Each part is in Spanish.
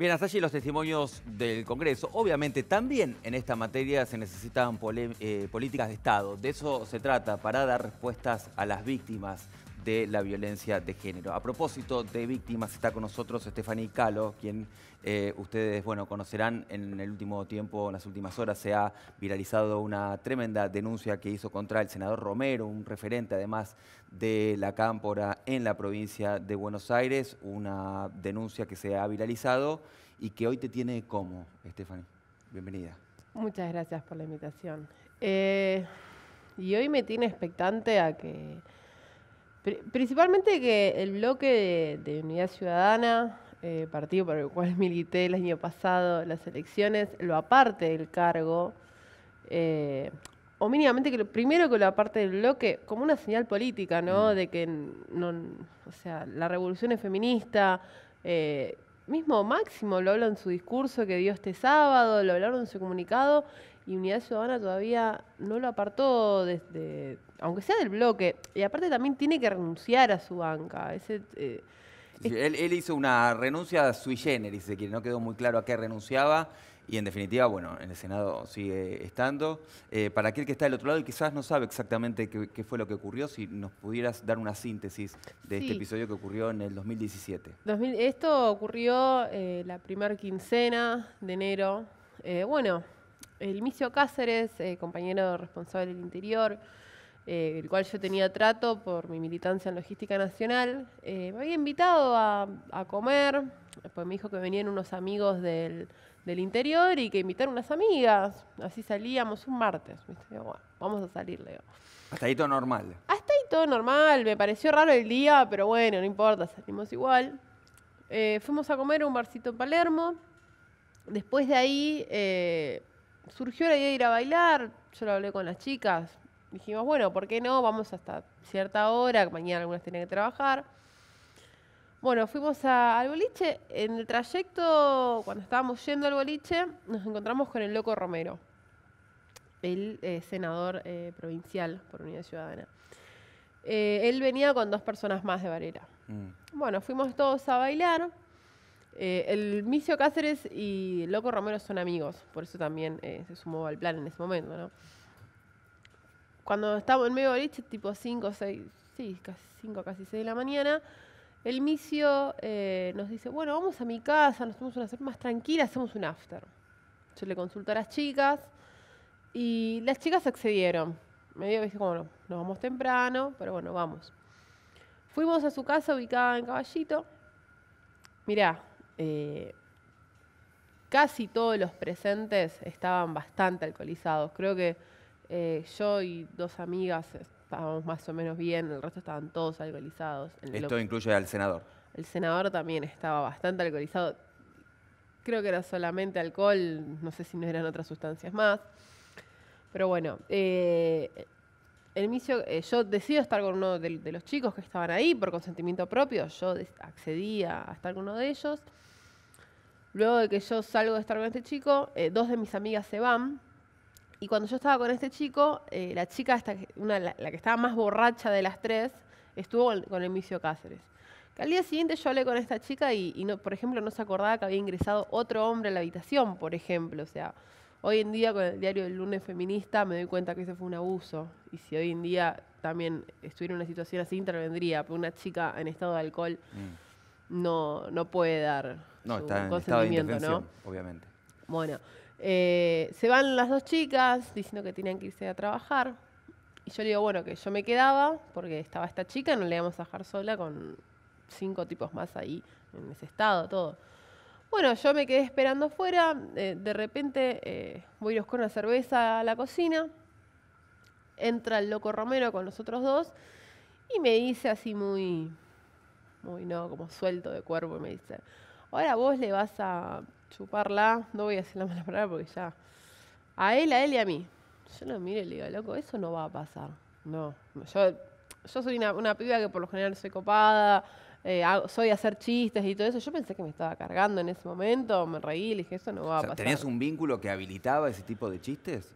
Bien, hasta allí los testimonios del Congreso. Obviamente también en esta materia se necesitan eh, políticas de Estado. De eso se trata, para dar respuestas a las víctimas de la violencia de género. A propósito de víctimas, está con nosotros Stephanie Calo, quien eh, ustedes bueno, conocerán en el último tiempo, en las últimas horas, se ha viralizado una tremenda denuncia que hizo contra el senador Romero, un referente además de la cámpora en la provincia de Buenos Aires, una denuncia que se ha viralizado y que hoy te tiene como, Stephanie. Bienvenida. Muchas gracias por la invitación. Eh, y hoy me tiene expectante a que Principalmente que el bloque de, Unidad Ciudadana, eh, partido para el cual milité el año pasado las elecciones, lo aparte del cargo, eh, o mínimamente que lo primero que lo aparte del bloque, como una señal política, ¿no? Mm. De que no, o sea, la revolución es feminista. Eh, mismo Máximo lo habló en su discurso que dio este sábado, lo hablaron en su comunicado, y Unidad Ciudadana todavía no lo apartó desde aunque sea del bloque, y aparte también tiene que renunciar a su banca. Eh, él, hizo una renuncia sui generis, dice que no quedó muy claro a qué renunciaba. Y en definitiva, bueno, en el Senado sigue estando. Eh, para aquel que está del otro lado y quizás no sabe exactamente qué, fue lo que ocurrió, si nos pudieras dar una síntesis de este episodio que ocurrió en el 2017. esto ocurrió eh, la primera quincena de enero. bueno, el Micio Cáceres, compañero responsable del interior, eh, el cual yo tenía trato por mi militancia en Logística Nacional, eh, me había invitado a, comer, después me dijo que venían unos amigos del, interior y que invitaron unas amigas, así salíamos un martes, bueno, vamos a salir, Leo. Hasta ahí todo normal. Hasta ahí todo normal, me pareció raro el día, pero bueno, no importa, salimos igual. Eh, fuimos a comer a un barcito en Palermo. Después de ahí surgió la idea de ir a bailar. Yo lo hablé con las chicas dijimos, bueno, ¿por qué no? Vamos hasta cierta hora, mañana algunas tienen que trabajar. Bueno, fuimos al boliche. En el trayecto, cuando estábamos yendo al boliche, nos encontramos con el loco Romero, el eh, senador eh, provincial por Unidad Ciudadana. Eh, él venía con dos personas más de Varela. Mm. Bueno, fuimos todos a bailar. el Micio Cáceres y el Loco Romero son amigos, por eso también se sumó al plan en ese momento, ¿no? cuando estábamos en medio boliche, tipo 5, 6, sí, casi 5, casi 6 de la mañana, el misio eh, nos dice, bueno, vamos a mi casa, nos tomamos una cerveza más tranquila, hacemos un after. Yo le consulto a las chicas y las chicas accedieron. Me dijo, dije, nos vamos temprano, pero bueno, vamos. Fuimos a su casa ubicada en Caballito. Mirá, eh, casi todos los presentes estaban bastante alcoholizados. Creo que eh, yo y dos amigas estábamos más o menos bien, el resto estaban todos alcoholizados. Esto incluye al senador. El senador también estaba bastante alcoholizado. Creo que era solamente alcohol, no sé si no eran otras sustancias más. Pero bueno, eh, el eh, yo decido estar con uno de, los chicos que estaban ahí por consentimiento propio. Yo accedía a, estar con uno de ellos. Luego de que yo salgo de estar con este chico, dos de mis amigas se van. Y cuando yo estaba con este chico, eh, la chica, la, que estaba más borracha de las tres, estuvo con, el Emicio Cáceres. Que al día siguiente yo hablé con esta chica y, no, por ejemplo, no se acordaba que había ingresado otro hombre a la habitación, por ejemplo. O sea, hoy en día con el diario del lunes feminista me doy cuenta que ese fue un abuso. Y si hoy en día también estuviera en una situación así, intervendría. Pero una chica en estado de alcohol mm. no, no puede dar no, su consentimiento, ¿no? Obviamente. Bueno, eh, se van las dos chicas diciendo que tenían que irse a trabajar. Y yo le digo, bueno, que yo me quedaba porque estaba esta chica, no le íbamos a dejar sola con cinco tipos más ahí, en ese estado, todo. Bueno, yo me quedé esperando fuera eh, de repente eh, voy a con una cerveza a la cocina, entra el loco Romero con los otros dos y me dice así muy, muy no, como suelto de cuerpo, me dice, ahora vos le vas a chuparla, no voy a decir la mala palabra porque ya. A él, a él y a mí. Yo lo mire y le digo, loco, eso no va a pasar. No. Yo, yo soy una, piba que por lo general soy copada, eh, soy hacer chistes y todo eso. Yo pensé que me estaba cargando en ese momento, me reí, le dije, eso no va a pasar. ¿Tenías un vínculo que habilitaba ese tipo de chistes?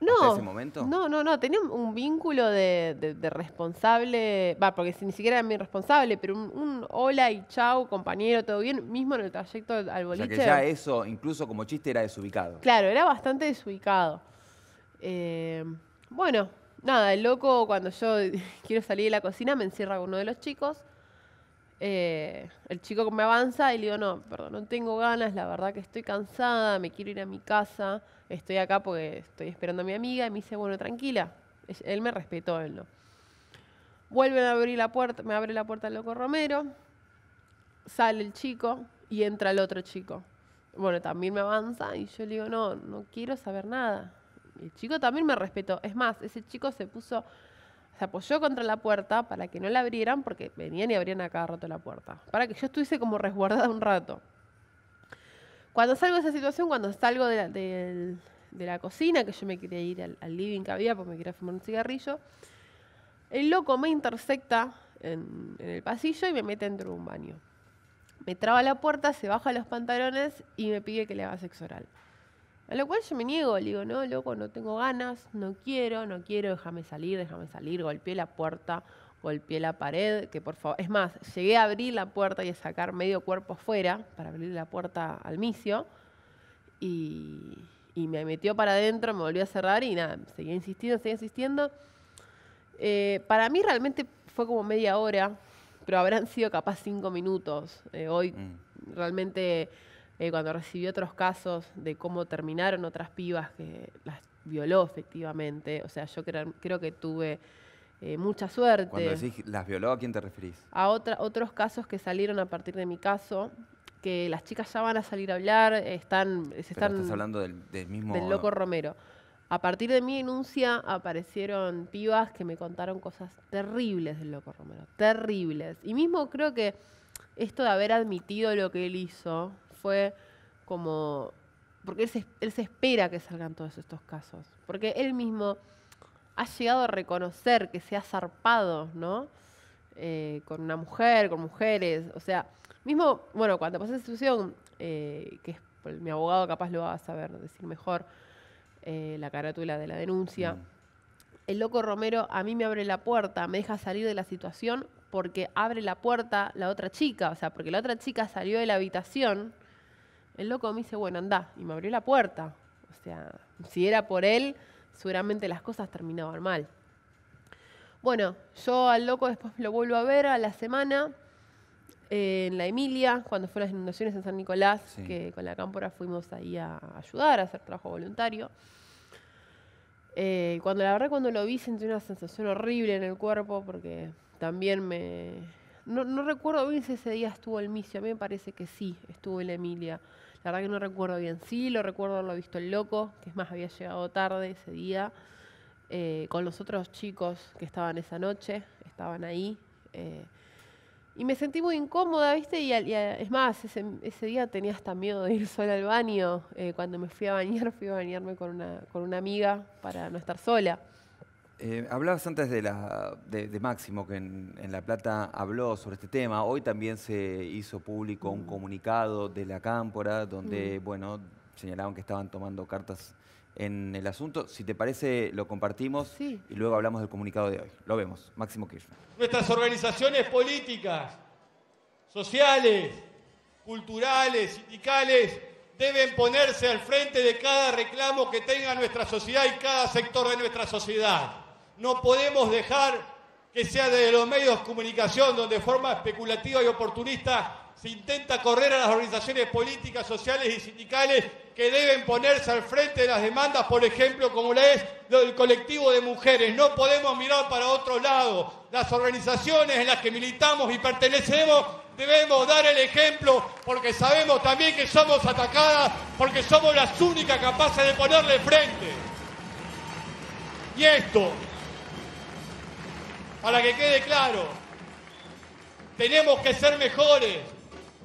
no, momento? No, no, no. Tenía un vínculo de, responsable, va, porque ni siquiera era mi responsable, pero un, hola y chau, compañero, todo bien, mismo en el trayecto al boliche. O que ya eso, incluso como chiste, era desubicado. Claro, era bastante desubicado. Eh, bueno, nada, el loco cuando yo quiero salir de la cocina me encierra con uno de los chicos. Eh, el chico me avanza y le digo, no, perdón, no tengo ganas, la verdad que estoy cansada, me quiero ir a mi casa estoy acá porque estoy esperando a mi amiga. Y me dice, bueno, tranquila. Él me respetó, él no. Vuelven a abrir la puerta, me abre la puerta el loco Romero. Sale el chico y entra el otro chico. Bueno, también me avanza y yo le digo, no, no quiero saber nada. el chico también me respetó. Es más, ese chico se puso, se apoyó contra la puerta para que no la abrieran porque venían y abrían a cada rato la puerta. Para que yo estuviese como resguardada un rato. Cuando salgo de esa situación, cuando salgo de la, de, la cocina, que yo me quería ir al, living que había porque me quería fumar un cigarrillo, el loco me intersecta en, en el pasillo y me mete dentro de un baño. Me traba la puerta, se baja los pantalones y me pide que le haga sexo oral. A lo cual yo me niego, le digo, no, loco, no tengo ganas, no quiero, no quiero, déjame salir, déjame salir, golpeé la puerta, golpeé la pared, que por favor, es más, llegué a abrir la puerta y a sacar medio cuerpo afuera para abrir la puerta al misio y, me metió para adentro, me volvió a cerrar y nada, seguía insistiendo, seguía insistiendo. Eh, para mí realmente fue como media hora, pero habrán sido capaz cinco minutos. Eh, hoy mm. realmente eh, cuando recibí otros casos de cómo terminaron otras pibas que las violó efectivamente, o sea, yo creo que tuve eh, mucha suerte. Cuando decís las violó, ¿a quién te referís? A otra, otros casos que salieron a partir de mi caso, que las chicas ya van a salir a hablar, están, se están estás hablando del, del, mismo... Del loco Romero. A partir de mi denuncia aparecieron pibas que me contaron cosas terribles del loco Romero, terribles. Y mismo creo que esto de haber admitido lo que él hizo fue como... Porque él se, él se espera que salgan todos estos casos. Porque él mismo ha llegado a reconocer que se ha zarpado, ¿no? Eh, con una mujer, con mujeres, o sea, mismo, bueno, cuando pasé la situación, eh, que es, pues, mi abogado capaz lo va a saber decir mejor, eh, la carátula de la denuncia, mm. el loco Romero a mí me abre la puerta, me deja salir de la situación porque abre la puerta la otra chica, o sea, porque la otra chica salió de la habitación, el loco me dice, bueno, anda, y me abrió la puerta, o sea, si era por él seguramente las cosas terminaban mal. Bueno, yo al loco después lo vuelvo a ver a la semana eh, en la Emilia, cuando fueron las inundaciones en San Nicolás, que con la cámpora fuimos ahí a ayudar, a hacer trabajo voluntario. Eh, cuando la verdad cuando lo vi sentí una sensación horrible en el cuerpo porque también me... No, recuerdo bien si ese día estuvo el misio, a mí me parece que sí, estuvo en la Emilia. La verdad que no recuerdo bien. Sí, lo recuerdo lo he visto el loco, que es más, había llegado tarde ese día, eh, con los otros chicos que estaban esa noche, estaban ahí. Eh, y me sentí muy incómoda, ¿viste? Y, es más, ese, día tenía hasta miedo de ir sola al baño. Eh, cuando me fui a bañar, fui a bañarme con una, con una amiga para no estar sola. Eh, hablabas antes de, Máximo, que en, La Plata habló sobre este tema. Hoy también se hizo público un mm. comunicado de la Cámpora, donde, mm. bueno, señalaban que estaban tomando cartas en el asunto. Si te parece, lo compartimos y luego hablamos del comunicado de hoy. Lo vemos. Máximo Kirchner. Nuestras organizaciones políticas, sociales, culturales, sindicales, deben ponerse al frente de cada reclamo que tenga nuestra sociedad y cada sector de nuestra sociedad. No podemos dejar que sea desde los medios de comunicación donde de forma especulativa y oportunista se intenta correr a las organizaciones políticas, sociales y sindicales que deben ponerse al frente de las demandas, por ejemplo, como la es del colectivo de mujeres. No podemos mirar para otro lado. Las organizaciones en las que militamos y pertenecemos debemos dar el ejemplo porque sabemos también que somos atacadas, porque somos las únicas capaces de ponerle frente. Y esto para que quede claro, tenemos que ser mejores.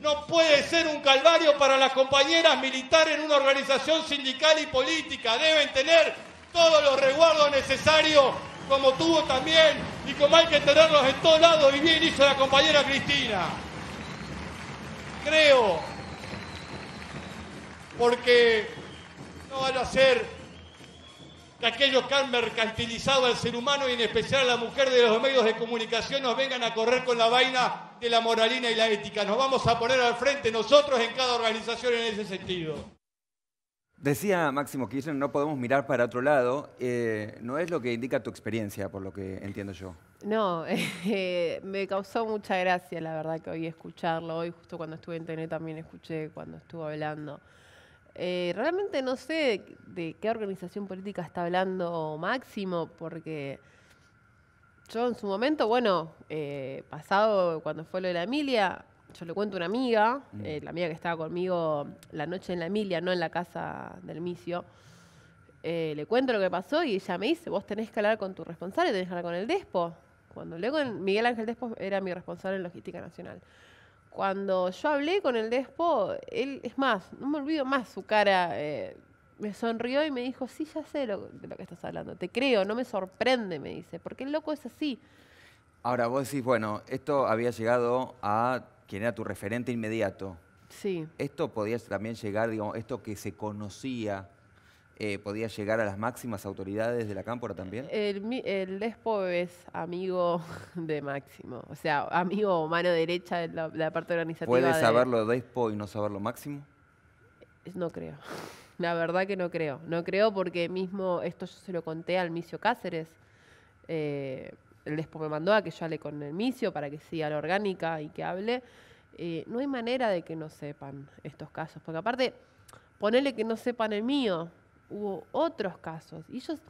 No puede ser un calvario para las compañeras militares en una organización sindical y política. Deben tener todos los resguardos necesarios, como tuvo también y como hay que tenerlos en todos lados, y bien hizo la compañera Cristina. Creo, porque no van a ser que aquellos que han mercantilizado al ser humano y en especial a la mujer de los medios de comunicación nos vengan a correr con la vaina de la moralina y la ética. Nos vamos a poner al frente nosotros en cada organización en ese sentido. Decía Máximo Kirchner, no podemos mirar para otro lado. Eh, no es lo que indica tu experiencia, por lo que entiendo yo. No, eh, me causó mucha gracia, la verdad, que hoy escucharlo. Hoy, justo cuando estuve en TN, también escuché cuando estuvo hablando. Eh, realmente no sé de qué organización política está hablando Máximo, porque yo en su momento, bueno, eh, pasado cuando fue lo de la Emilia, yo le cuento a una amiga, mm. eh, la amiga que estaba conmigo la noche en la Emilia, no en la casa del Micio, le cuento lo que pasó y ella me dice, vos tenés que hablar con tu responsable, tenés que hablar con el Despo. Cuando luego Miguel Ángel Despo era mi responsable en Logística Nacional cuando yo hablé con el Despo, él, es más, no me olvido más su cara, eh, me sonrió y me dijo, sí, ya sé de lo que estás hablando, te creo, no me sorprende, me dice, porque el loco es así. Ahora, vos decís, bueno, esto había llegado a quien era tu referente inmediato. Sí. Esto podía también llegar, digamos, esto que se conocía, eh, podía llegar a las máximas autoridades de la cámpora también? El, DESPO es amigo de Máximo, o sea, amigo o mano derecha de la, parte organizativa. ¿Puede saberlo de... DESPO y no saberlo Máximo? No creo. La verdad que no creo. No creo porque mismo esto yo se lo conté al Micio Cáceres. Eh, el DESPO me mandó a que yo hable con el Micio para que siga la orgánica y que hable. Eh, no hay manera de que no sepan estos casos, porque aparte, ponele que no sepan el mío, hubo otros casos. Y ellos,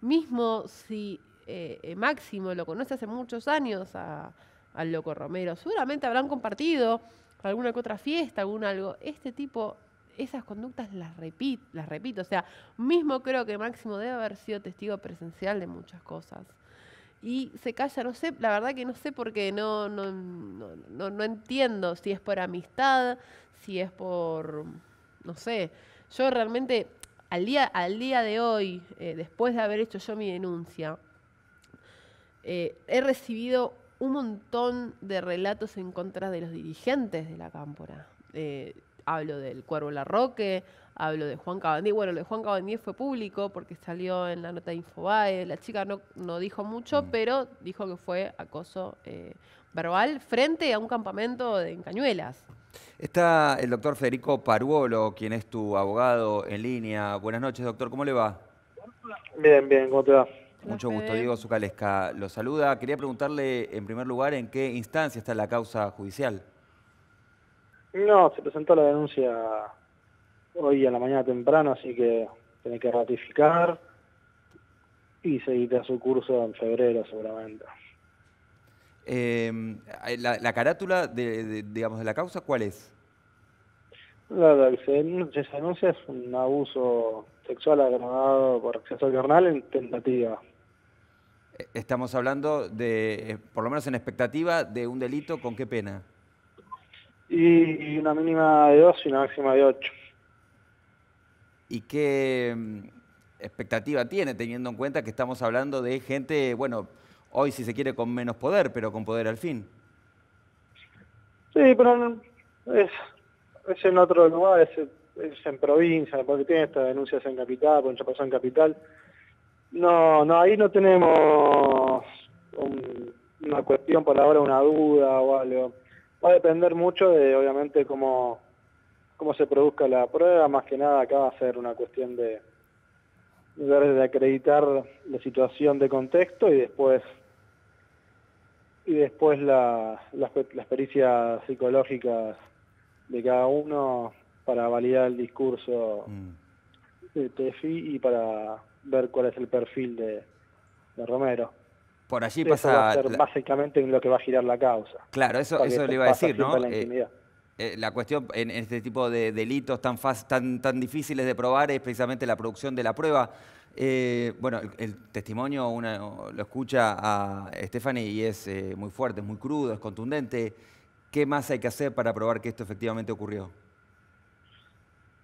mismo si eh, eh, Máximo lo conoce hace muchos años al Loco Romero, seguramente habrán compartido alguna que otra fiesta, algún algo. Este tipo, esas conductas las, repito, O sea, mismo creo que Máximo debe haber sido testigo presencial de muchas cosas. Y se calla, no sé, la verdad que no sé por qué, no, no entiendo si es por amistad, si es por, no sé, yo realmente al día, al día de hoy, eh, después de haber hecho yo mi denuncia, eh, he recibido un montón de relatos en contra de los dirigentes de la cámpora. Eh, hablo del Cuervo Larroque, hablo de Juan Cabandí. Bueno, lo de Juan Cabandí fue público porque salió en la nota de Infobae. La chica no, no dijo mucho, mm. pero dijo que fue acoso verbal frente a un campamento de Encañuelas. Está el doctor Federico Paruolo, quien es tu abogado en línea. Buenas noches, doctor, ¿cómo le va? Bien, bien, ¿cómo te va? Mucho gusto, Diego Zucalesca lo saluda. Quería preguntarle, en primer lugar, en qué instancia está la causa judicial. No, se presentó la denuncia hoy a la mañana temprano, así que tiene que ratificar y seguirá su curso en febrero seguramente. Em, eh, la, carátula de, digamos, de la causa, ¿cuál es? La que se, anuncia denuncia es un abuso sexual agravado por acceso carnal en tentativa. E, estamos hablando de, eh, por lo menos en expectativa, de un delito con qué pena. Y, una mínima de dos y una máxima de ocho. ¿Y qué em, expectativa tiene teniendo en cuenta que estamos hablando de gente, bueno, Hoy si se quiere con menos poder, pero con poder al fin. Sí, pero es, en otro lugar, es, en provincia, porque tiene estas denuncias en capital, porque ya pasó en capital. No, no, ahí no tenemos una cuestión por ahora, una duda o algo. Va a depender mucho de, obviamente, cómo, cómo se produzca la prueba. Más que nada, acá va a ser una cuestión de, de acreditar la situación de contexto y después y después la, las pericias psicológicas de cada uno para validar el discurso mm. de TEFI y para ver cuál es el perfil de, Romero. Por allí pasa... básicamente en lo que va a girar la causa. Claro, eso, eso le iba a decir, ¿no? Eh, eh, la, cuestión en este tipo de delitos tan, tan, tan difíciles de probar es precisamente la producción de la prueba. Eh, bueno, el, testimonio lo escucha a Stephanie y es eh, muy fuerte, es muy crudo, es contundente. ¿Qué más hay que hacer para probar que esto efectivamente ocurrió?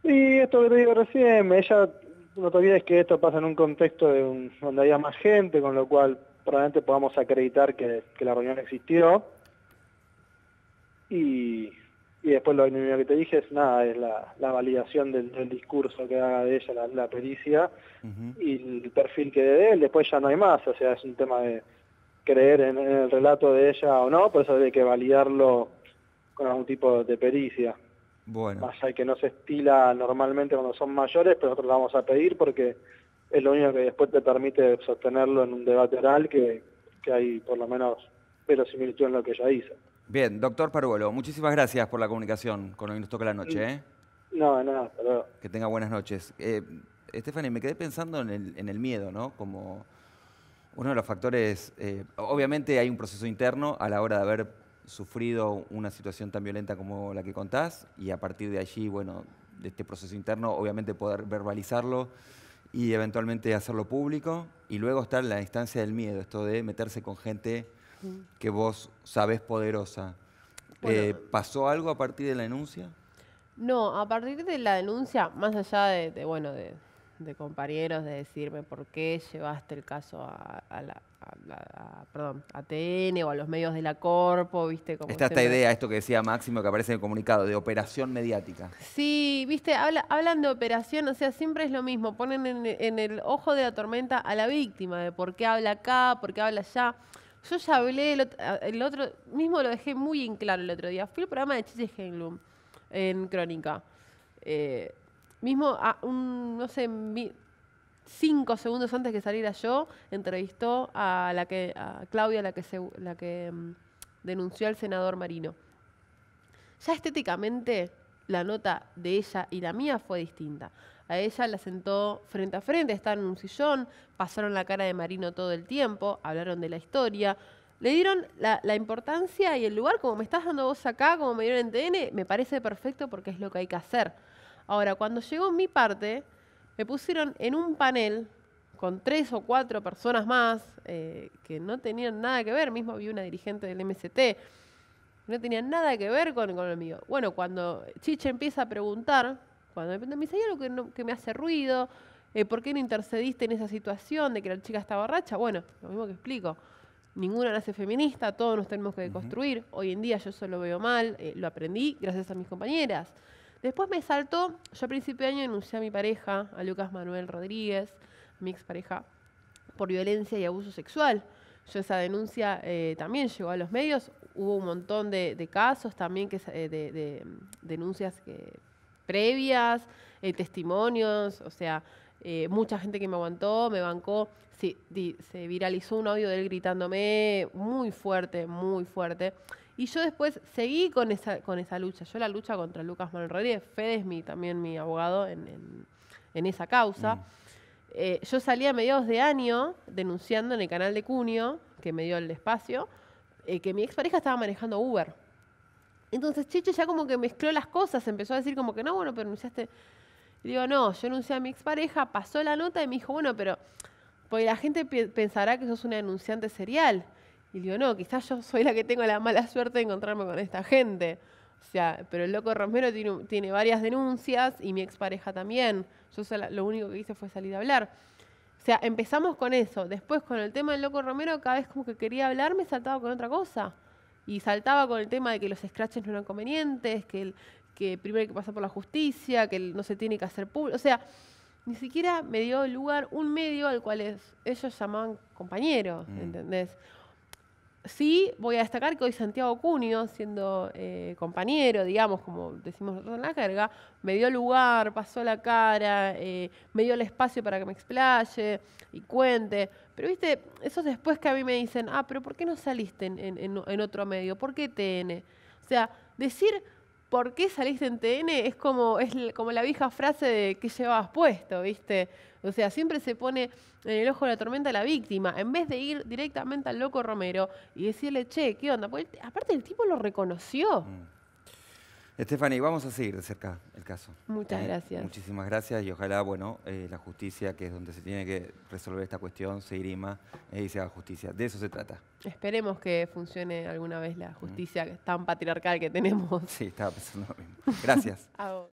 Y esto que te digo recién, ella, no te que esto pasa en un contexto de donde había más gente, con lo cual probablemente podamos acreditar que la reunión existió. Y y después lo único que te dije es nada, es la, validación del, discurso que haga de ella, la, pericia y el perfil que dé él, después ya no hay más, o sea, es un tema de creer en, el relato de ella o no, por eso hay que validarlo con algún tipo de pericia. Bueno. Más hay que no se estila normalmente cuando son mayores, pero nosotros lo vamos a pedir porque es lo único que después te permite sostenerlo en un debate oral que, hay por lo menos verosimilitud en lo que ella dice. Bien, doctor Paruelo, muchísimas gracias por la comunicación con lo que nos toca la noche. ¿eh? No, no, Que tenga buenas noches. Eh, Stephanie, me quedé pensando en el, miedo, ¿no? Como uno de los factores, eh, obviamente hay un proceso interno a la hora de haber sufrido una situación tan violenta como la que contás y a partir de allí, bueno, de este proceso interno, obviamente poder verbalizarlo y eventualmente hacerlo público y luego está la instancia del miedo, esto de meterse con gente que vos sabés poderosa. Eh, ¿Pasó algo a partir de la denuncia? No, a partir de la denuncia, más allá de, bueno, de, compañeros, de decirme por qué llevaste el caso a, la, TN o a los medios de la Corpo, ¿viste? Como Está esta idea, esto que decía Máximo, que aparece en el comunicado, de operación mediática. Sí, ¿viste? Habla, hablan de operación, o sea, siempre es lo mismo. Ponen en, el ojo de la tormenta a la víctima, de por qué habla acá, por qué habla allá. Yo ya hablé, ah, el otro, mismo lo dejé muy en claro el otro día. Fui al programa de Chichi Henlum en Crónica. Eh, mismo, ah, no sé, cinco segundos antes que saliera yo, entrevistó a la que a Claudia, la que, la que mm, denunció al senador Marino. Ya estéticamente la nota de ella y la mía fue distinta. A ella la sentó frente a frente, estaban en un sillón, pasaron la cara de Marino todo el tiempo, hablaron de la historia, le dieron la, importancia y el lugar, como me estás dando vos acá, como me dieron en TN, me parece perfecto porque es lo que hay que hacer. Ahora, cuando llegó mi parte, me pusieron en un panel con tres o cuatro personas más eh, que no tenían nada que ver, mismo vi una dirigente del MST, no tenían nada que ver con, con lo mío. Bueno, cuando Chiche empieza a preguntar, cuando me preguntan, me que, me hace ruido? Eh, ¿Por qué no intercediste en esa situación de que la chica estaba borracha? Bueno, lo mismo que explico. Ninguna nace feminista, todos nos tenemos que deconstruir. Hoy en día yo solo veo mal, eh, lo aprendí gracias a mis compañeras. Después me saltó, yo a principio de año denuncié a mi pareja, a Lucas Manuel Rodríguez, mi expareja, por violencia y abuso sexual. Yo esa denuncia eh, también llegó a los medios, hubo un montón de, casos también, que, de mm, denuncias que previas, eh, testimonios, o sea, eh, mucha gente que me aguantó, me bancó. se viralizó un audio de él gritándome muy fuerte, muy fuerte. Y yo después seguí con esa, con esa lucha. Yo la lucha contra Lucas Rodríguez, Fede es también mi abogado en, esa causa. Mm. Eh, yo salí a mediados de año denunciando en el canal de Cunio, que me dio el espacio, que mi expareja estaba manejando Uber. Entonces Chicho ya como que mezcló las cosas, empezó a decir como que no, bueno, pero anunciaste. digo, no, yo anuncié a mi expareja, pasó la nota y me dijo, bueno, pero pues la gente pensará que sos una denunciante serial. Y digo, no, quizás yo soy la que tengo la mala suerte de encontrarme con esta gente. O sea, pero el loco Romero tiene, tiene varias denuncias y mi expareja también. Yo lo único que hice fue salir a hablar. O sea, empezamos con eso. Después, con el tema del loco Romero, cada vez como que quería hablar, me saltaba con otra cosa. Y saltaba con el tema de que los scratches no eran convenientes, que, el, que primero hay que pasar por la justicia, que no se tiene que hacer público. O sea, ni siquiera me dio lugar un medio al cual es, ellos llamaban compañeros, mm. ¿entendés? Sí, voy a destacar que hoy Santiago Cunio, siendo eh, compañero, digamos, como decimos nosotros en la carga, me dio lugar, pasó la cara, eh, me dio el espacio para que me explaye y cuente. Pero viste, eso después que a mí me dicen, ah, pero ¿por qué no saliste en, en otro medio? ¿Por qué TN? O sea, decir ¿por qué saliste en TN? Es como, es como la vieja frase de que llevabas puesto? ¿Viste? O sea, siempre se pone en el ojo de la tormenta la víctima, en vez de ir directamente al loco Romero y decirle, che, ¿qué onda? Porque aparte el tipo lo reconoció. Mm. Estefany, vamos a seguir de cerca el caso. Muchas ¿eh? gracias. Muchísimas gracias y ojalá, bueno, eh, la justicia, que es donde se tiene que resolver esta cuestión, se irima eh, y se haga justicia. De eso se trata. Esperemos que funcione alguna vez la justicia tan patriarcal que tenemos. Sí, estaba pensando lo mismo. Gracias.